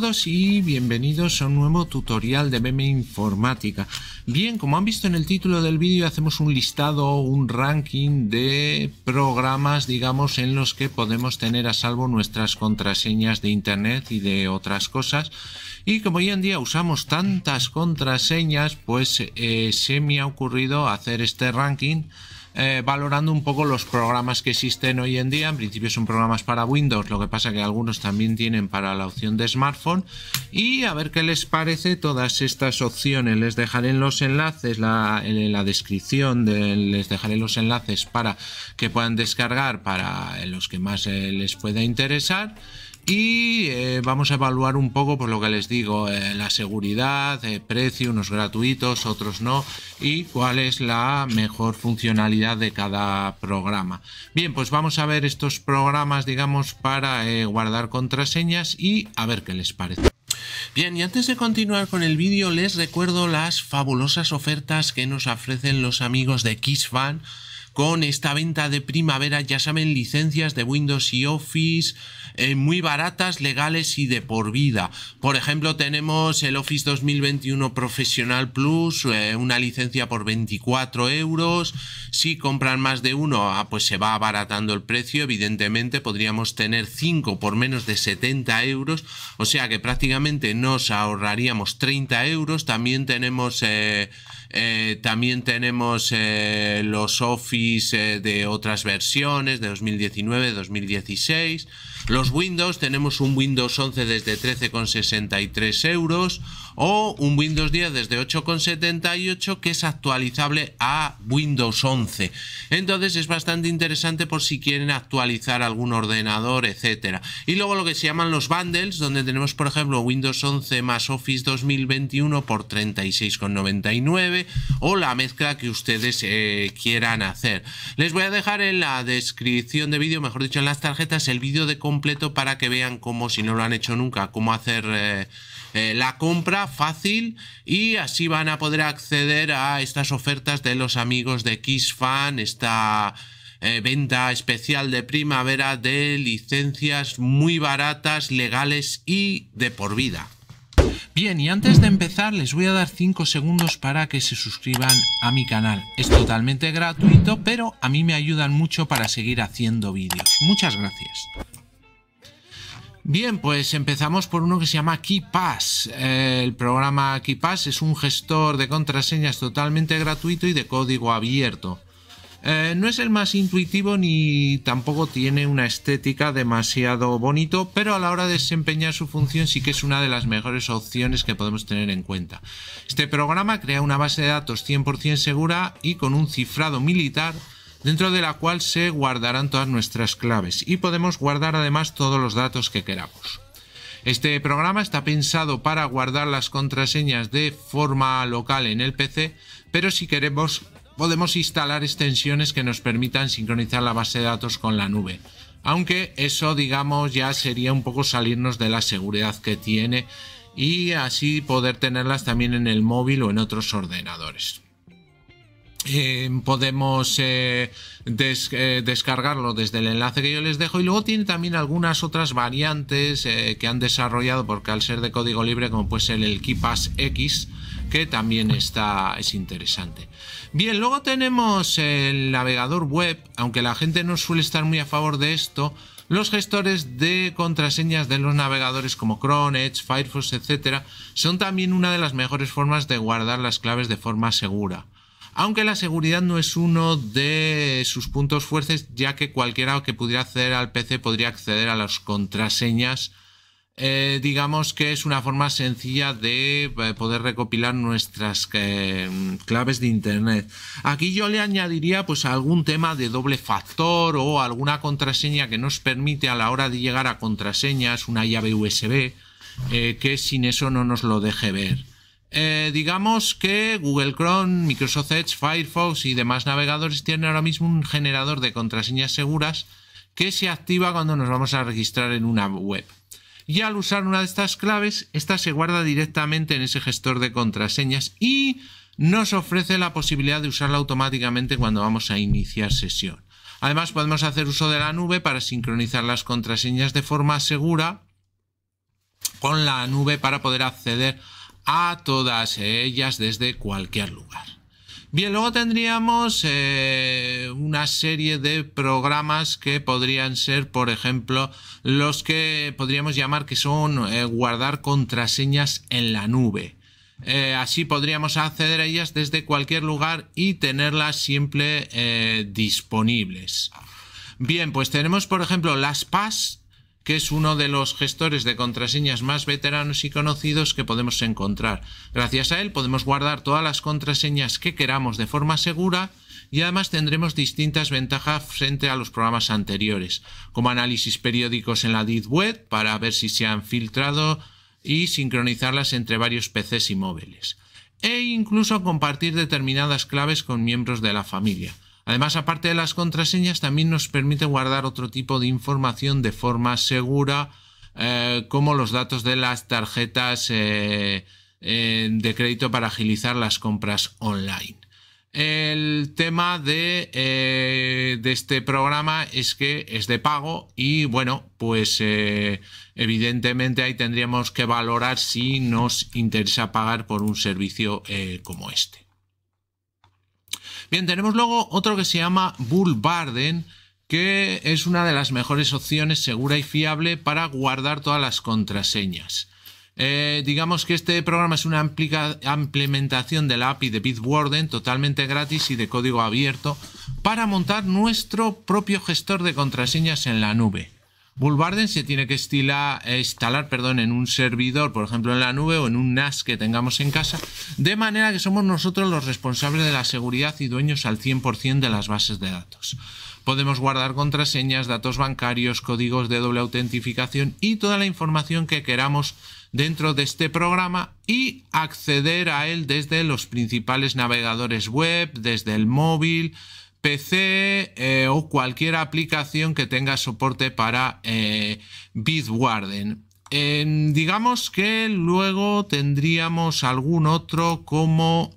todos y bienvenidos a un nuevo tutorial de meme Informática. Bien, como han visto en el título del vídeo, hacemos un listado, un ranking de programas, digamos, en los que podemos tener a salvo nuestras contraseñas de Internet y de otras cosas. Y como hoy en día usamos tantas contraseñas, pues eh, se me ha ocurrido hacer este ranking eh, valorando un poco los programas que existen hoy en día. En principio son programas para Windows, lo que pasa que algunos también tienen para la opción de smartphone. Y a ver qué les parece todas estas opciones. Les dejaré en los enlaces, la, en la descripción, de, les dejaré los enlaces para que puedan descargar para los que más eh, les pueda interesar. Y eh, vamos a evaluar un poco, por lo que les digo, eh, la seguridad, el eh, precio, unos gratuitos, otros no, y cuál es la mejor funcionalidad de cada programa. Bien, pues vamos a ver estos programas, digamos, para guardar contraseñas y a ver qué les parece. Bien, y antes de continuar con el vídeo, les recuerdo las fabulosas ofertas que nos ofrecen los amigos de KissFan con esta venta de primavera, ya saben, licencias de Windows y Office eh, muy baratas, legales y de por vida. Por ejemplo, tenemos el Office 2021 Profesional Plus, eh, una licencia por 24 euros. Si compran más de uno, ah, pues se va abaratando el precio. Evidentemente, podríamos tener 5 por menos de 70 euros. O sea que prácticamente nos ahorraríamos 30 euros. También tenemos... Eh, eh, también tenemos eh, los Office eh, de otras versiones, de 2019, 2016. Los Windows, tenemos un Windows 11 desde 13,63 euros, o un Windows 10 desde 8.78 que es actualizable a Windows 11. Entonces es bastante interesante por si quieren actualizar algún ordenador, etcétera. Y luego lo que se llaman los bundles, donde tenemos por ejemplo Windows 11 más Office 2021 por 36,99 o la mezcla que ustedes eh, quieran hacer. Les voy a dejar en la descripción de vídeo, mejor dicho en las tarjetas, el vídeo de completo para que vean cómo, si no lo han hecho nunca, cómo hacer... Eh, eh, la compra fácil y así van a poder acceder a estas ofertas de los amigos de KissFan, esta eh, venta especial de primavera de licencias muy baratas, legales y de por vida. Bien, y antes de empezar les voy a dar 5 segundos para que se suscriban a mi canal. Es totalmente gratuito, pero a mí me ayudan mucho para seguir haciendo vídeos. Muchas gracias. Bien, pues empezamos por uno que se llama KeyPass. Eh, el programa KeyPass es un gestor de contraseñas totalmente gratuito y de código abierto. Eh, no es el más intuitivo ni tampoco tiene una estética demasiado bonito, pero a la hora de desempeñar su función sí que es una de las mejores opciones que podemos tener en cuenta. Este programa crea una base de datos 100% segura y con un cifrado militar dentro de la cual se guardarán todas nuestras claves y podemos guardar además todos los datos que queramos. Este programa está pensado para guardar las contraseñas de forma local en el PC, pero si queremos podemos instalar extensiones que nos permitan sincronizar la base de datos con la nube. Aunque eso digamos ya sería un poco salirnos de la seguridad que tiene y así poder tenerlas también en el móvil o en otros ordenadores. Em, podemos eh, eh, descargarlo desde el enlace que yo les dejo y luego tiene también algunas otras variantes eh, que han desarrollado porque al ser de código libre como puede ser el KeePass X que también está es interesante bien luego tenemos el navegador web aunque la gente no suele estar muy a favor de esto los gestores de contraseñas de los navegadores como Chrome, Edge, Firefox, etc. son también una de las mejores formas de guardar las claves de forma segura aunque la seguridad no es uno de sus puntos fuertes, ya que cualquiera que pudiera acceder al PC podría acceder a las contraseñas. Eh, digamos que es una forma sencilla de eh, poder recopilar nuestras eh, claves de internet. Aquí yo le añadiría pues algún tema de doble factor o alguna contraseña que nos permite a la hora de llegar a contraseñas una llave USB que sin eso no nos lo deje ver. Eh, digamos que Google Chrome, Microsoft Edge, Firefox y demás navegadores tienen ahora mismo un generador de contraseñas seguras que se activa cuando nos vamos a registrar en una web. Y al usar una de estas claves, esta se guarda directamente en ese gestor de contraseñas y nos ofrece la posibilidad de usarla automáticamente cuando vamos a iniciar sesión. Además, podemos hacer uso de la nube para sincronizar las contraseñas de forma segura con la nube para poder acceder a todas ellas desde cualquier lugar. Bien, luego tendríamos eh, una serie de programas que podrían ser, por ejemplo, los que podríamos llamar que son eh, guardar contraseñas en la nube. Eh, así podríamos acceder a ellas desde cualquier lugar y tenerlas siempre disponibles. Bien, pues tenemos, por ejemplo, las PAS, que es uno de los gestores de contraseñas más veteranos y conocidos que podemos encontrar. Gracias a él podemos guardar todas las contraseñas que queramos de forma segura y además tendremos distintas ventajas frente a los programas anteriores, como análisis periódicos en la Deep Web para ver si se han filtrado y sincronizarlas entre varios PCs y móviles, e incluso compartir determinadas claves con miembros de la familia. Además, aparte de las contraseñas, también nos permite guardar otro tipo de información de forma segura, eh, como los datos de las tarjetas eh, eh, de crédito para agilizar las compras online. El tema de, este programa es que es de pago y bueno, pues evidentemente ahí tendríamos que valorar si nos interesa pagar por un servicio como este. Bien, tenemos luego otro que se llama Bull que es una de las mejores opciones segura y fiable para guardar todas las contraseñas. Eh, digamos que este programa es una implementación de la API de Bitwarden totalmente gratis y de código abierto para montar nuestro propio gestor de contraseñas en la nube. BullBarden se tiene que eh, instalar perdón, en un servidor, por ejemplo en la nube o en un NAS que tengamos en casa, de manera que somos nosotros los responsables de la seguridad y dueños al 100% de las bases de datos. Podemos guardar contraseñas, datos bancarios, códigos de doble autentificación y toda la información que queramos dentro de este programa y acceder a él desde los principales navegadores web, desde el móvil, PC eh, o cualquier aplicación que tenga soporte para eh, Bitwarden. digamos que luego tendríamos algún otro como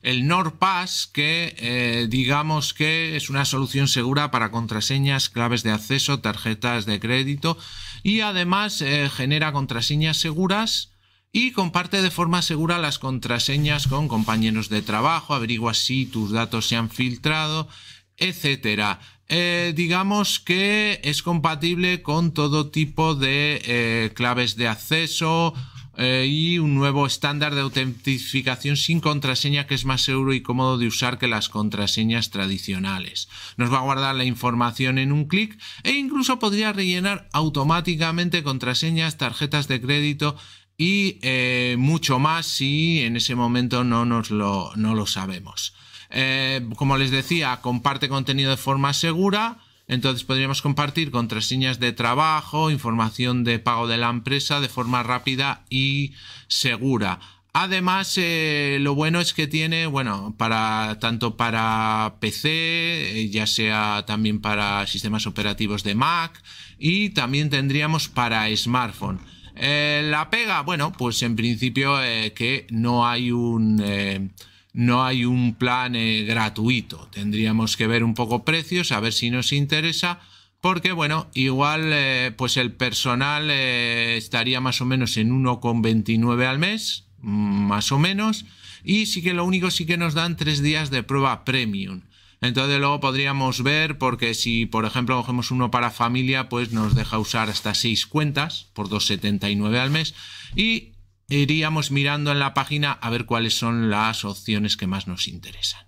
el NordPass, que eh, digamos que es una solución segura para contraseñas, claves de acceso, tarjetas de crédito y además genera contraseñas seguras y comparte de forma segura las contraseñas con compañeros de trabajo, averigua si tus datos se han filtrado, etc. Eh, digamos que es compatible con todo tipo de eh, claves de acceso eh, y un nuevo estándar de autentificación sin contraseña que es más seguro y cómodo de usar que las contraseñas tradicionales. Nos va a guardar la información en un clic e incluso podría rellenar automáticamente contraseñas, tarjetas de crédito, y eh, mucho más si en ese momento no nos lo, no lo sabemos. Eh, como les decía, comparte contenido de forma segura, entonces podríamos compartir contraseñas de trabajo, información de pago de la empresa de forma rápida y segura. Además, eh, lo bueno es que tiene, bueno, para tanto para PC, ya sea también para sistemas operativos de Mac y también tendríamos para smartphone. Eh, la pega, bueno, pues en principio eh, que no hay un... Eh, no hay un plan gratuito. Tendríamos que ver un poco precios, a ver si nos interesa, porque bueno, igual pues el personal estaría más o menos en 1,29 al mes, mm, más o menos, y sí que lo único sí que nos dan tres días de prueba premium. Entonces luego podríamos ver, porque si por ejemplo cogemos uno para familia, pues nos deja usar hasta seis cuentas por 2,79 al mes. Y iríamos mirando en la página a ver cuáles son las opciones que más nos interesan.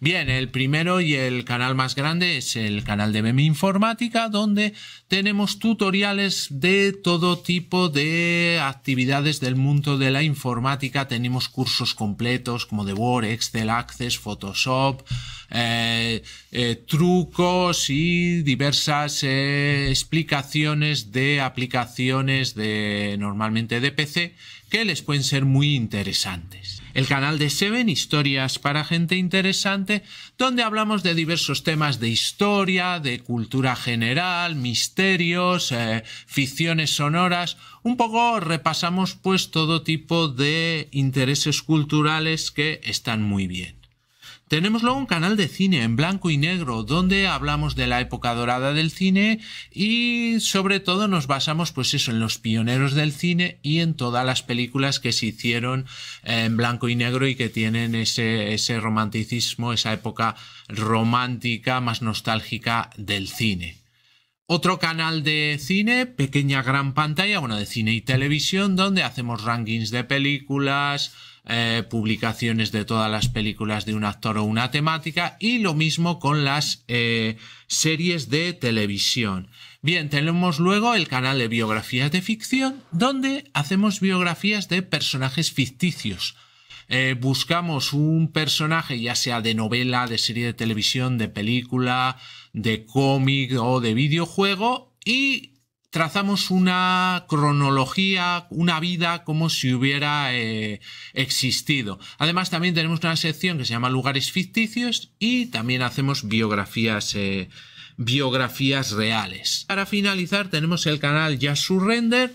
Bien, el primero y el canal más grande es el canal de BMI Informática, donde tenemos tutoriales de todo tipo de actividades del mundo de la informática. Tenemos cursos completos como de Word, Excel, Access, Photoshop, eh, eh, trucos y diversas eh, explicaciones de aplicaciones de normalmente de PC que les pueden ser muy interesantes. El canal de Seven, Historias para Gente Interesante, donde hablamos de diversos temas de historia, de cultura general, misterios, eh, ficciones sonoras. Un poco repasamos pues todo tipo de intereses culturales que están muy bien. Tenemos luego un canal de cine en blanco y negro donde hablamos de la época dorada del cine y sobre todo nos basamos pues eso en los pioneros del cine y en todas las películas que se hicieron en blanco y negro y que tienen ese, ese romanticismo, esa época romántica más nostálgica del cine. Otro canal de cine, pequeña gran pantalla, bueno, de cine y televisión, donde hacemos rankings de películas, eh, publicaciones de todas las películas de un actor o una temática y lo mismo con las eh, series de televisión. Bien, tenemos luego el canal de biografías de ficción donde hacemos biografías de personajes ficticios, eh, buscamos un personaje, ya sea de novela, de serie de televisión, de película, de cómic o de videojuego, y trazamos una cronología, una vida como si hubiera eh, existido. Además, también tenemos una sección que se llama Lugares Ficticios y también hacemos biografías. Eh, biografías reales. Para finalizar tenemos el canal ya Surrender,